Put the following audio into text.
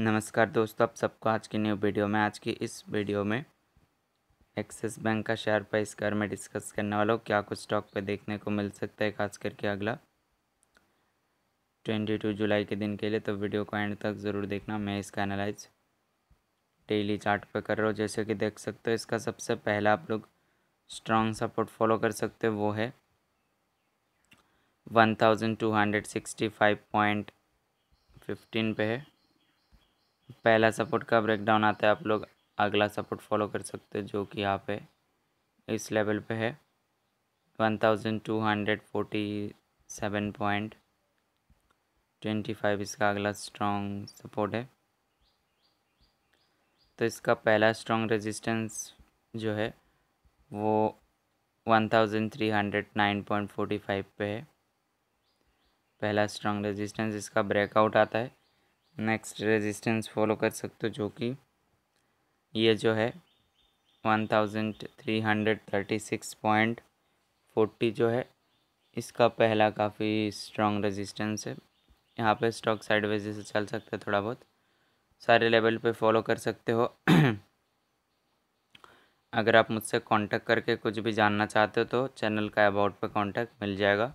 नमस्कार दोस्तों आप सबको आज की न्यू वीडियो में आज की इस वीडियो में एक्सिस बैंक का शेयर प्राइस बारे में डिस्कस करने वाला हूँ क्या कुछ स्टॉक पे देखने को मिल सकता है खास करके अगला ट्वेंटी टू जुलाई के दिन के लिए तो वीडियो को एंड तक ज़रूर देखना मैं इसका एनालाइज डेली चार्ट पे कर रहा हूँ जैसे कि देख सकते हो इसका सबसे पहला आप लोग स्ट्रॉन्ग सपोर्ट फॉलो कर सकते हो वो है one thousand two hundred sixty five point fifteen पे है पहला सपोर्ट का ब्रेकडाउन आता है आप लोग अगला सपोर्ट फॉलो कर सकते हो जो कि यहाँ पे इस लेवल पे है one thousand two hundred forty seven point twenty five इसका अगला स्ट्रॉन्ग सपोर्ट है तो इसका पहला स्ट्रॉन्ग रेजिस्टेंस जो है वो one thousand three hundred nine point forty five पे है पहला स्ट्रॉन्ग रेजिस्टेंस इसका ब्रेकआउट आता है नेक्स्ट रेजिस्टेंस फॉलो कर सकते हो जो कि ये जो है one thousand three hundred thirty six point forty जो है इसका पहला काफ़ी स्ट्रॉन्ग रेजिस्टेंस है यहाँ पे स्टॉक साइड वेज से चल सकते हैं थोड़ा बहुत सारे लेवल पे फॉलो कर सकते हो अगर आप मुझसे कांटेक्ट करके कुछ भी जानना चाहते हो तो चैनल का अबाउट पे कांटेक्ट मिल जाएगा